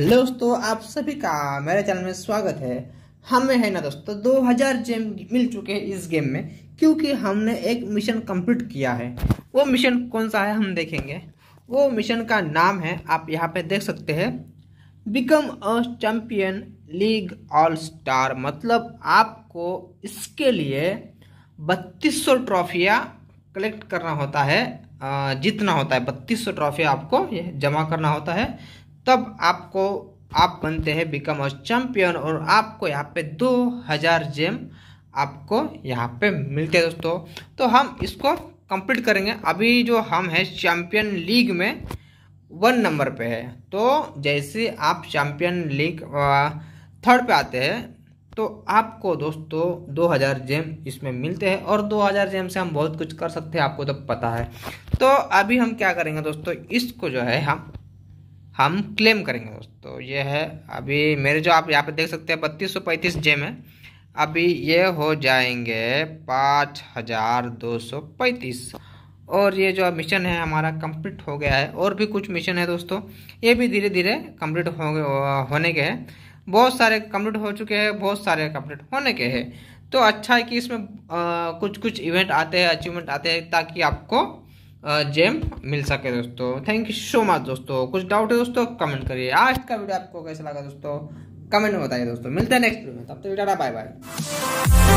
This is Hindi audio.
हेलो दोस्तों आप सभी का मेरे चैनल में स्वागत है हमें है ना दोस्तों 2000 जेम मिल चुके हैं इस गेम में क्योंकि हमने एक मिशन कंप्लीट किया है वो मिशन कौन सा है हम देखेंगे वो मिशन का नाम है आप यहाँ पे देख सकते हैं become a champion league all star मतलब आपको इसके लिए बत्तीस सौ ट्रॉफियाँ कलेक्ट करना होता है जीतना होता है बत्तीस सौ ट्रॉफी आपको ये जमा करना होता है तब आपको आप बनते हैं बिकम अ चैम्पियन और आपको यहाँ पे दो हज़ार जेम आपको यहाँ पे मिलते हैं दोस्तों तो हम इसको कंप्लीट करेंगे अभी जो हम हैं चैम्पियन लीग में वन नंबर पे है तो जैसे आप चैम्पियन लीग थर्ड पे आते हैं तो आपको दोस्तों 2000 जेम इसमें मिलते हैं और 2000 जेम से हम बहुत कुछ कर सकते हैं आपको तो पता है तो अभी हम क्या करेंगे दोस्तों इसको जो है हम हम क्लेम करेंगे दोस्तों ये है अभी मेरे जो आप यहाँ पे देख सकते हैं बत्तीस सौ पैंतीस जेम है अभी ये हो जाएंगे पाँच हज़ार दो सौ पैंतीस और ये जो मिशन है हमारा कंप्लीट हो गया है और भी कुछ मिशन है दोस्तों ये भी धीरे धीरे कंप्लीट हो गए होने के हैं बहुत सारे कंप्लीट हो चुके हैं बहुत सारे कंप्लीट होने के हैं तो अच्छा है कि इसमें आ, कुछ कुछ इवेंट आते हैं अचीवमेंट आते हैं ताकि आपको जेम मिल सके दोस्तों थैंक यू सो मच दोस्तों कुछ डाउट है दोस्तों कमेंट करिए आज का वीडियो आपको कैसा लगा दोस्तों कमेंट में बताइए दोस्तों मिलते हैं नेक्स्ट वीडियो में तब तक वीडियो बाय बाय